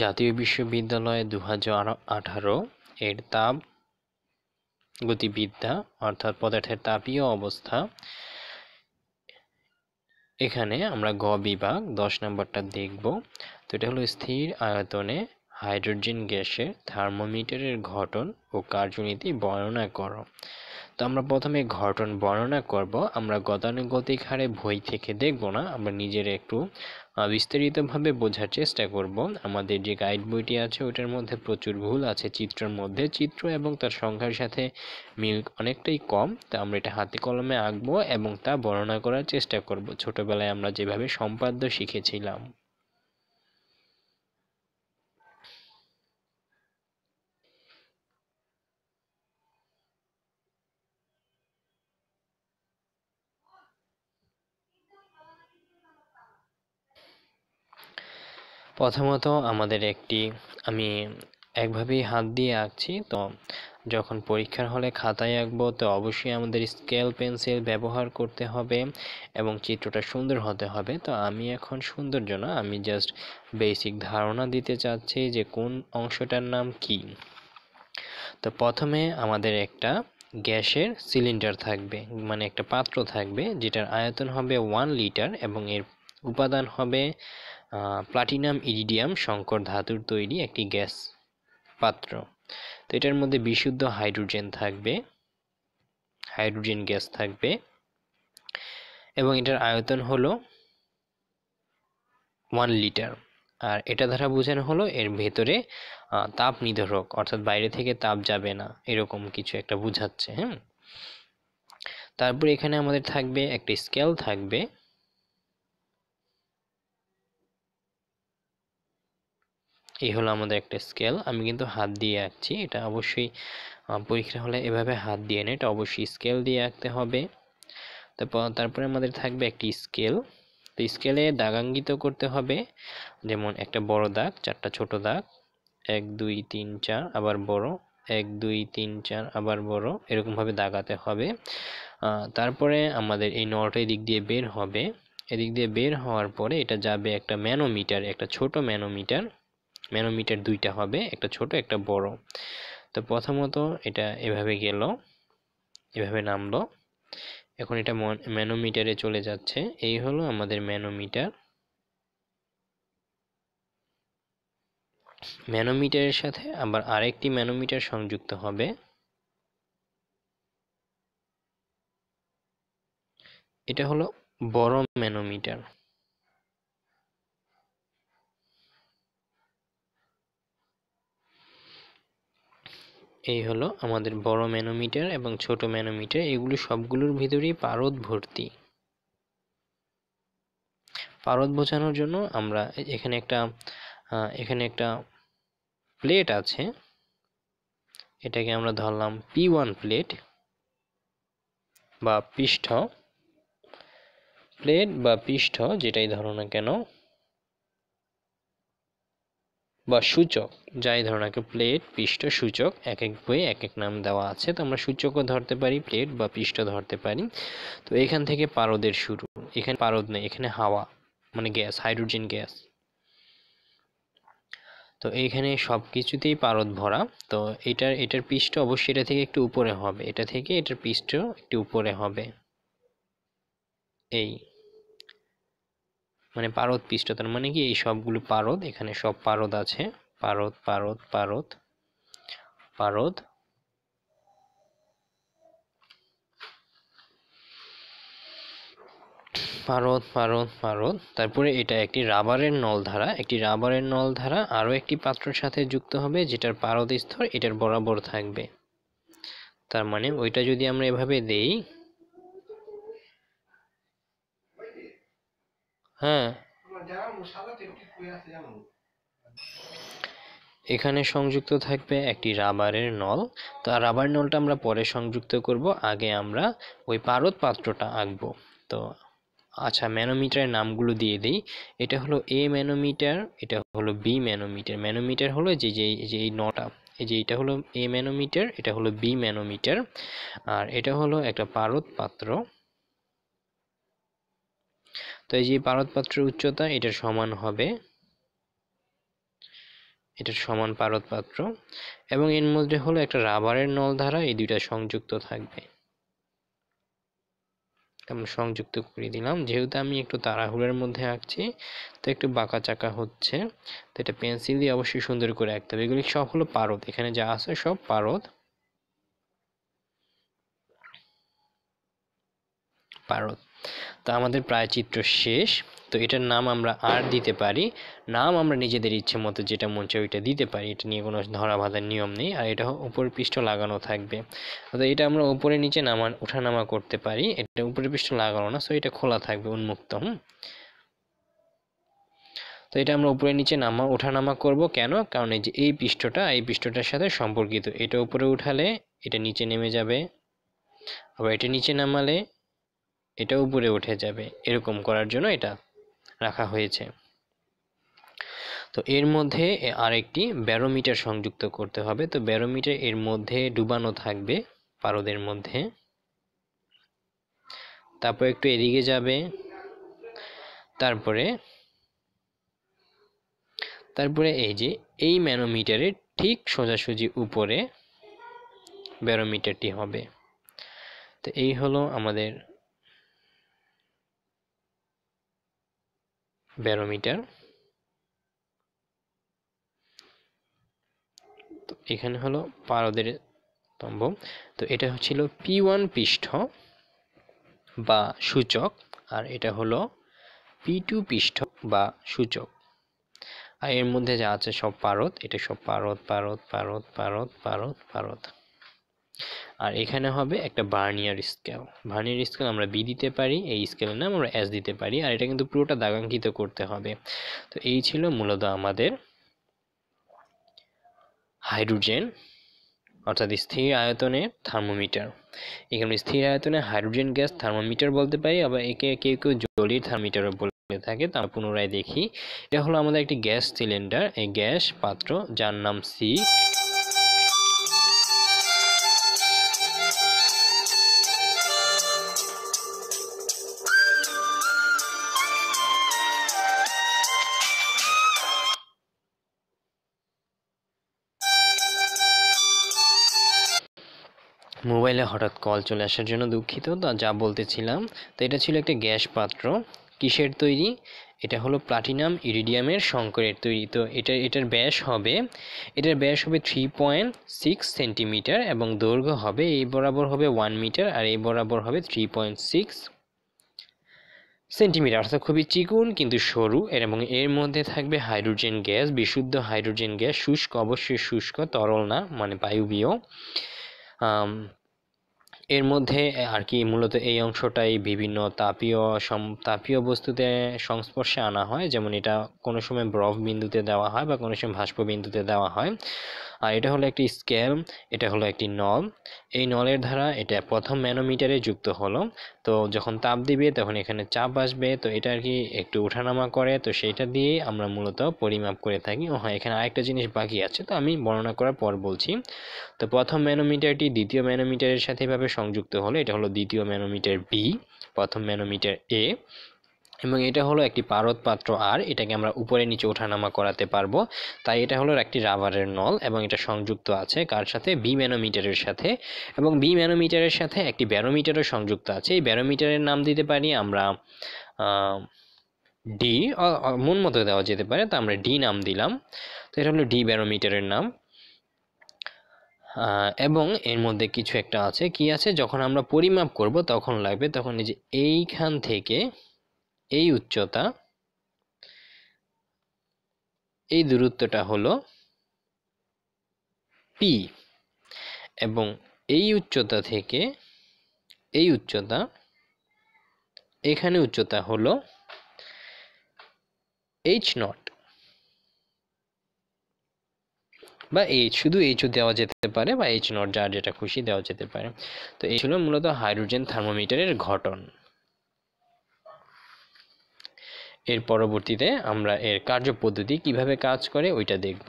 জাতীয় বিশ্ববিদ্যালয় দু আঠারো এর তাপ গতিবিদ্যা অর্থাৎ পদার্থের তাপীয় অবস্থা এখানে আমরা গ বিভাগ দশ নম্বরটা দেখব তো এটা হলো স্থির আয়তনে হাইড্রোজেন গ্যাসের থার্মোমিটারের ঘটন ও কার্যনীতি বর্ণনা করো তো আমরা প্রথমে ঘটন বর্ণনা করব আমরা গতানুগতিক হারে বই থেকে দেখব না আমরা নিজের একটু বিস্তারিতভাবে বোঝার চেষ্টা করব আমাদের যে গাইড বইটি আছে ওটার মধ্যে প্রচুর ভুল আছে চিত্রের মধ্যে চিত্র এবং তার সংখ্যার সাথে মিল অনেকটাই কম তা আমরা এটা হাতে কলমে আঁকবো এবং তা বর্ণনা করার চেষ্টা করব ছোটবেলায় আমরা যেভাবে সম্পাদ্য শিখেছিলাম প্রথমত আমাদের একটি আমি একভাবেই হাত দিয়ে আঁকছি তো যখন পরীক্ষার হলে খাতায় আঁকবো তো অবশ্যই আমাদের স্কেল পেন্সিল ব্যবহার করতে হবে এবং চিত্রটা সুন্দর হতে হবে তো আমি এখন সুন্দর জন্য আমি জাস্ট বেসিক ধারণা দিতে চাচ্ছি যে কোন অংশটার নাম কি তো প্রথমে আমাদের একটা গ্যাসের সিলিন্ডার থাকবে মানে একটা পাত্র থাকবে যেটার আয়তন হবে ওয়ান লিটার এবং এর উপাদান হবে প্লাটিনাম ইরিডিয়াম সংকর ধাতুর তৈরি একটি গ্যাস পাত্র তো এটার মধ্যে বিশুদ্ধ হাইড্রোজেন থাকবে হাইড্রোজেন গ্যাস থাকবে এবং এটার আয়তন হলো ওয়ান লিটার আর এটা দ্বারা বোঝানো হলো এর ভেতরে তাপ নিধরক অর্থাৎ বাইরে থেকে তাপ যাবে না এরকম কিছু একটা বুঝাচ্ছে হ্যাঁ তারপরে এখানে আমাদের থাকবে একটা স্কেল থাকবে এই হলো আমাদের একটা স্কেল আমি কিন্তু হাত দিয়ে আঁকছি এটা অবশ্যই পরীক্ষা হলে এভাবে হাত দিয়ে নেই এটা অবশ্যই স্কেল দিয়ে আঁকতে হবে তারপর তারপরে আমাদের থাকবে একটি স্কেল তো স্কেলে দাগাঙ্গিত করতে হবে যেমন একটা বড় দাগ চারটা ছোট দাগ এক দুই তিন চার আবার বড় এক দুই তিন চার আবার বড় এরকমভাবে দাগাতে হবে তারপরে আমাদের এই নলটা এদিক দিয়ে বের হবে এদিক দিয়ে বের হওয়ার পরে এটা যাবে একটা ম্যানোমিটার একটা ছোট ম্যানোমিটার ম্যানোমিটার দুইটা হবে একটা ছোট একটা বড় তো প্রথমত এটা এভাবে গেল এভাবে নামলো এখন এটা ম্যানোমিটারে চলে যাচ্ছে এই হলো আমাদের ম্যানোমিটার ম্যানোমিটারের সাথে আবার আরেকটি ম্যানোমিটার সংযুক্ত হবে এটা হলো বড় ম্যানোমিটার এই হলো আমাদের বড় ম্যানোমিটার এবং ছোট ম্যানোমিটার এগুলো সবগুলোর ভিতরেই পারদ ভর্তি পারদ বোঝানোর জন্য আমরা এখানে একটা এখানে একটা প্লেট আছে এটাকে আমরা ধরলাম পি ওয়ান প্লেট বা পৃষ্ঠ প্লেট বা পৃষ্ঠ যেটাই ধরো না কেন বা সূচক যাই ধরো প্লেট পৃষ্ঠ সূচক এক এক বই এক এক নাম দেওয়া আছে তো আমরা সূচকও ধরতে পারি প্লেট বা পৃষ্ঠ ধরতে পারি তো এখান থেকে পারদের শুরু এখানে পারদ নেই এখানে হাওয়া মানে গ্যাস হাইড্রোজেন গ্যাস তো এইখানে সব কিছুতেই পারদ ভরা তো এটার এটার পৃষ্ঠ অবশ্যই এটা থেকে একটু উপরে হবে এটা থেকে এটার পৃষ্ঠ একটু উপরে হবে এই মানে পারদ পৃষ্ঠতল মানে কি এই সবগুলো পারদ এখানে সব পারদ আছে পারদ পারদ পারদ পারদ পারদ পারদ পারদ তারপরে এটা একটি রাবারের নল ধারা একটি রাবারের নল ধারা আরও একটি পাত্রের সাথে যুক্ত হবে যেটার পারদ স্তর এটার বরাবর থাকবে তার মানে ওইটা যদি আমরা এভাবে দেই হ্যাঁ এখানে সংযুক্ত থাকবে একটি রাবারের নল তো রাবার নলটা আমরা পরে সংযুক্ত করব আগে আমরা ওই পারদ পাত্রটা আঁকবো তো আচ্ছা ম্যানোমিটারের নামগুলো দিয়ে দিই এটা হলো এ ম্যানোমিটার এটা হলো বি ম্যানোমিটার ম্যানোমিটার হলো যে যে এই নটা এই যে এটা হলো এ ম্যানোমিটার এটা হলো বি ম্যানোমিটার আর এটা হলো একটা পারদ পাত্র তো এই যে পারদপাত্রের উচ্চতা এটা সমান হবে এটা সমান পারদপাত্র এবং এর মধ্যে হলো একটা রাবারের নল ধারা এই দুইটা সংযুক্ত থাকবে আমি সংযুক্ত করে দিলাম যেহেতু আমি একটু তাড়াহুড়ের মধ্যে আঁকছি তো একটু বাঁকা চাকা হচ্ছে তো এটা পেন্সিল দিয়ে অবশ্যই সুন্দর করে আঁকতে হবে এগুলি সব হলো পারদ এখানে যা আছে সব পারদ পারদ তো আমাদের প্রায় চিত্র শেষ তো এটার নাম আমরা আর দিতে পারি নাম আমরা নিজেদের ইচ্ছে মতো যেটা মন চাই ওইটা দিতে পারি এটা নিয়ে কোনো ধরা বাঁধার নিয়ম নেই আর এটা উপর পৃষ্ঠ লাগানো থাকবে তো এটা আমরা উপরে নিচে নামা ওঠানামা করতে পারি এটা উপরে পৃষ্ঠ লাগানো না সো এটা খোলা থাকবে উন্মুক্ত তো এটা আমরা উপরে নিচে নামা ওঠানামা করব কেন কারণ এই যে এই পৃষ্ঠটা এই পৃষ্ঠটার সাথে সম্পর্কিত এটা উপরে উঠালে এটা নিচে নেমে যাবে আবার এটা নিচে নামালে এটা উপরে উঠে যাবে এরকম করার জন্য এটা রাখা হয়েছে তো এর মধ্যে আরেকটি ব্যারোমিটার সংযুক্ত করতে হবে তো ব্যারোমিটার এর মধ্যে ডুবানো থাকবে পারদের মধ্যে তারপর একটু এদিকে যাবে তারপরে তারপরে এই যে এই ম্যানোমিটারের ঠিক সোজাসুজি উপরে ব্যারোমিটারটি হবে তো এই হলো আমাদের ব্যারোমিটার তো এখানে হলো পারদের স্তম্ভ তো এটা ছিল পি ওয়ান পৃষ্ঠ বা সূচক আর এটা হলো পি টু পৃষ্ঠ বা সূচক আর এর মধ্যে যা আছে সব পারদ এটা সব পারদ পারদ পারদ পারদ পারদ পারদ আর এখানে হবে একটা বার্নিয়ার স্কেল বার্নিয়ার স্কেল আমরা বি দিতে পারি এই স্কেলের নাম আমরা এস দিতে পারি আর এটা কিন্তু পুরোটা দাগাঙ্কিত করতে হবে তো এই ছিল মূলত আমাদের হাইড্রোজেন অর্থাৎ স্থির আয়তনে থার্মোমিটার এখানে স্থির আয়তনে হাইড্রোজেন গ্যাস থার্মোমিটার বলতে পারি আবার একে কেউ কেউ জলির থার্মোমিটারও বলে থাকে তা পুনরায় দেখি এটা হলো আমাদের একটি গ্যাস সিলিন্ডার এই গ্যাস পাত্র যার নাম সি মোবাইলে হঠাৎ কল চলে আসার জন্য দুঃখিত তা যা বলতেছিলাম তো এটা ছিল একটা গ্যাস পাত্র কিসের তৈরি এটা হলো প্লাটিনাম ইরিডিয়ামের শঙ্করের তৈরি তো এটা এটার ব্যাস হবে এটার ব্যাস হবে থ্রি পয়েন্ট সিক্স সেন্টিমিটার এবং দৈর্ঘ্য হবে এই বরাবর হবে ওয়ান মিটার আর এই বরাবর হবে থ্রি পয়েন্ট সিক্স সেন্টিমিটার অর্থাৎ খুবই চিকুন কিন্তু সরু এবং এর মধ্যে থাকবে হাইড্রোজেন গ্যাস বিশুদ্ধ হাইড্রোজেন গ্যাস শুষ্ক অবশ্যই শুষ্ক তরল না মানে বায়ুবীয় এর মধ্যে আর কি মূলত এই অংশটাই বিভিন্ন তাপীয় সম তাপীয় বস্তুতে সংস্পর্শে আনা হয় যেমন এটা কোনো সময় ব্রভ বিন্দুতে দেওয়া হয় বা কোনো সময় ভাস্প বিন্দুতে দেওয়া হয় আর এটা হলো একটি স্কেল এটা হলো একটি নল এই নলের ধারা এটা প্রথম ম্যানোমিটারে যুক্ত হলো তো যখন তাপ দিবে তখন এখানে চাপ আসবে তো এটা আর কি একটু ওঠানামা করে তো সেইটা দিয়ে আমরা মূলত পরিমাপ করে থাকি ও হ্যাঁ এখানে আরেকটা জিনিস বাকি আছে তো আমি বর্ণনা করার পর বলছি তো প্রথম ম্যানোমিটারটি দ্বিতীয় ম্যানোমিটারের সাথে এভাবে সংযুক্ত হলো এটা হলো দ্বিতীয় ম্যানোমিটার বি প্রথম ম্যানোমিটার এ এবং এটা হলো একটি পারদ পাত্র আর এটাকে আমরা উপরে নিচে ওঠানামা করাতে পারবো তাই এটা হলো একটি রাবারের নল এবং এটা সংযুক্ত আছে কার সাথে বি ম্যানোমিটারের সাথে এবং বি ম্যানোমিটারের সাথে একটি ব্যারোমিটারও সংযুক্ত আছে এই ব্যারোমিটারের নাম দিতে পারি আমরা ডি মন মতো দেওয়া যেতে পারে তা আমরা ডি নাম দিলাম তো এটা হলো ডি ব্যারোমিটারের নাম এবং এর মধ্যে কিছু একটা আছে কি আছে যখন আমরা পরিমাপ করব তখন লাগবে তখন এই যে এইখান থেকে এই উচ্চতা এই দূরত্বটা হলো পি এবং এই উচ্চতা থেকে এই উচ্চতা এখানে উচ্চতা হলো এইচ নট বা এইচ শুধু এইচও দেওয়া যেতে পারে বা এইচ নট যার যেটা খুশি দেওয়া যেতে পারে তো এই ছিল মূলত হাইড্রোজেন থার্মোমিটারের ঘটন এর পরবর্তীতে আমরা এর কার্যপদ্ধতি কিভাবে কাজ করে ওইটা দেখব